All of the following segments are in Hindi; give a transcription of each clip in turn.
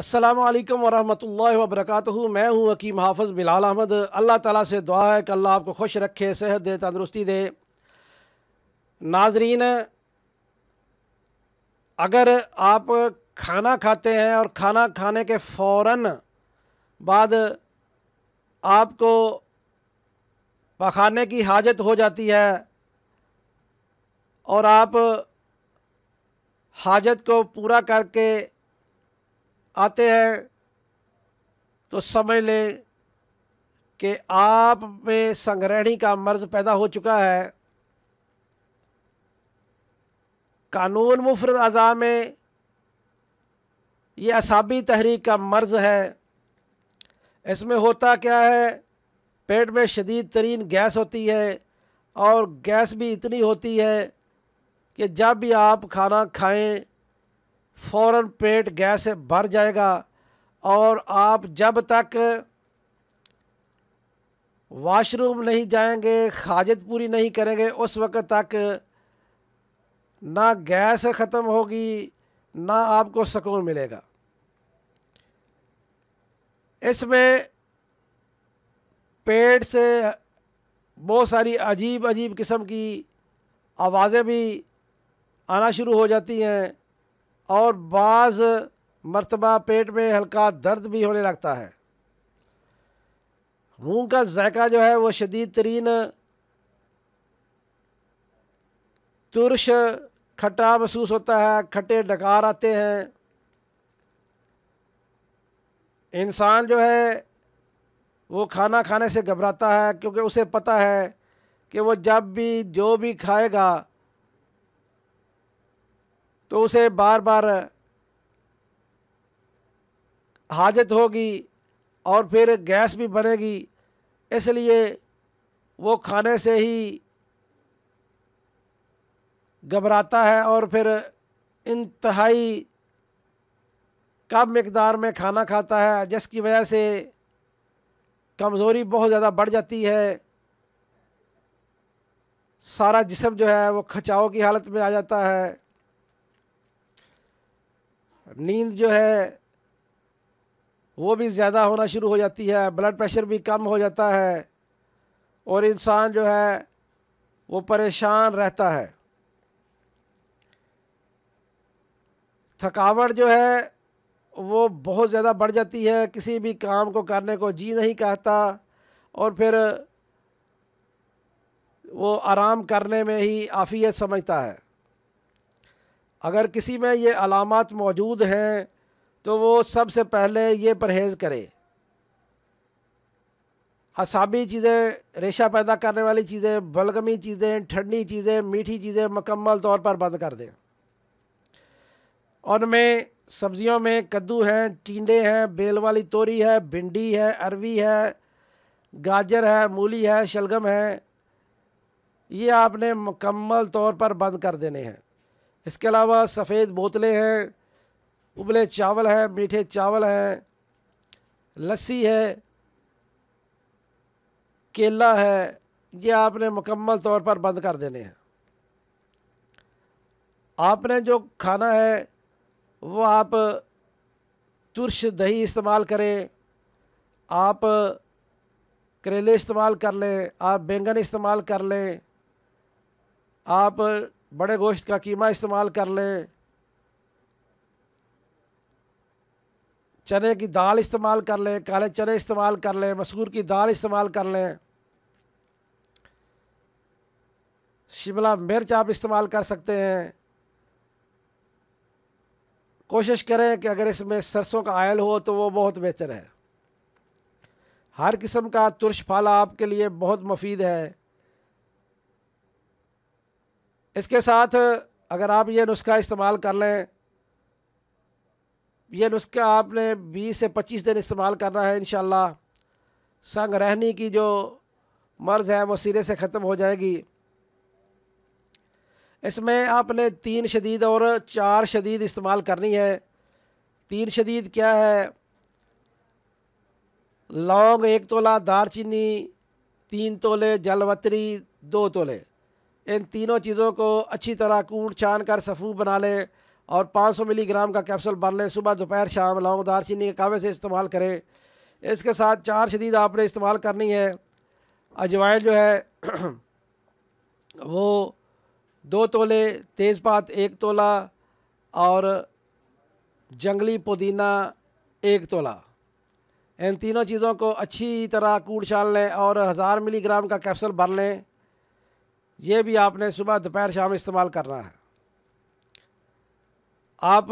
असलकम वरहमल वबरक मैं हूँ हकीम हाफ़ बिलाल अहमद अल्लाह ताला से दुआ है कि अल्लाह आपको खुश रखे सेहत दे तंदरुस्ती दे नाजरीन अगर आप खाना खाते हैं और खाना खाने के फ़ौर बाद आपको पखाने की हाजत हो जाती है और आप हाजत को पूरा करके आते हैं तो समझ लें कि आप में संग्रहणी का मर्ज पैदा हो चुका है कानून मुफरद अज़ा में ये असाबी तहरीक का मर्ज है इसमें होता क्या है पेट में शदीद तरीन गैस होती है और गैस भी इतनी होती है कि जब भी आप खाना खाएं फ़ौर पेट गैस से भर जाएगा और आप जब तक वाशरूम नहीं जाएंगे खाजत पूरी नहीं करेंगे उस वक़्त तक ना गैस ख़त्म होगी ना आपको सुकून मिलेगा इसमें पेट से बहुत सारी अजीब अजीब किस्म की आवाज़ें भी आना शुरू हो जाती हैं और बाज़ मरतबा पेट में हल्का दर्द भी होने लगता है मूँग का जायका जो है वो शदीद तरीन तुरश खट्टा महसूस होता है खट्टे डकार आते हैं इंसान जो है वो खाना खाने से घबराता है क्योंकि उसे पता है कि वो जब भी जो भी खाएगा तो उसे बार बार हाजत होगी और फिर गैस भी बनेगी इसलिए वो खाने से ही घबराता है और फिर इंतहाई कम मकदार में खाना खाता है जिसकी वजह से कमज़ोरी बहुत ज़्यादा बढ़ जाती है सारा जिसम जो है वो खचाओ की हालत में आ जाता है नींद जो है वो भी ज़्यादा होना शुरू हो जाती है ब्लड प्रेशर भी कम हो जाता है और इंसान जो है वो परेशान रहता है थकावट जो है वो बहुत ज़्यादा बढ़ जाती है किसी भी काम को करने को जी नहीं कहता और फिर वो आराम करने में ही आफियत समझता है अगर किसी में ये अलामत मौजूद हैं तो वो सबसे पहले ये परहेज़ करे असाबी चीज़ें रेशा पैदा करने वाली चीज़ें बलगमी चीज़ें ठंडी चीज़ें मीठी चीज़ें मकम्मल तौर पर बंद कर दें उनमें सब्ज़ियों में कद्दू हैं टींडे हैं बेल वाली तोरी है भिंडी है अरवी है गाजर है मूली है शलगम है ये आपने मुकम्मल तौर पर बंद कर देने हैं इसके अलावा सफ़ेद बोतलें हैं उबले चावल हैं मीठे चावल हैं लस्सी है केला है ये आपने मुकम्मल तौर पर बंद कर देने हैं आपने जो खाना है वो आप तुरश दही इस्तेमाल करें आप करेले इस्तेमाल कर लें आप बैंगन इस्तेमाल कर लें आप बड़े गोश्त का कीमा इस्तेमाल कर लें चने की दाल इस्तेमाल कर लें काले चने इस्तेमाल कर लें मसूर की दाल इस्तेमाल कर लें शिमला मिर्च आप इस्तेमाल कर सकते हैं कोशिश करें कि अगर इसमें सरसों का आयल हो तो वो बहुत बेहतर है हर किस्म का तुरश फल आपके लिए बहुत मुफीद है इसके साथ अगर आप ये नुस्खा इस्तेमाल कर लें यह नुस्खा आपने 20 से 25 दिन इस्तेमाल करना है इन संग रहनी की जो मर्ज़ है वो सिरे से ख़त्म हो जाएगी इसमें आपने तीन शदीद और चार शदीद इस्तेमाल करनी है तीन शदीद क्या है लौंग एक तोला दार चीनी तीन तोले जलवतरी दो तोले इन तीनों चीज़ों को अच्छी तरह कूट छान कर सफ़ू बना लें और 500 मिलीग्राम का कैप्सूल भर लें सुबह दोपहर शाम दार चीनी के कावे से इस्तेमाल करें इसके साथ चार शदीद आपने इस्तेमाल करनी है अजवाइन जो है वो दो तोले तेज़पात एक तोला और जंगली पुदीना एक तोला इन तीनों चीज़ों को अच्छी तरह कूट छान लें और हज़ार मिलीग्राम का कैप्सूल भर लें ये भी आपने सुबह दोपहर शाम इस्तेमाल करना है आप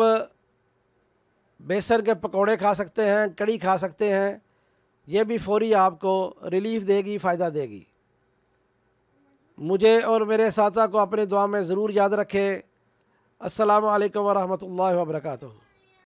बेसन के पकोड़े खा सकते हैं कड़ी खा सकते हैं ये भी फौरी आपको रिलीफ देगी फ़ायदा देगी मुझे और मेरे साथा को अपने दुआ में ज़रूर याद रखें असलकम वरहमल वर्का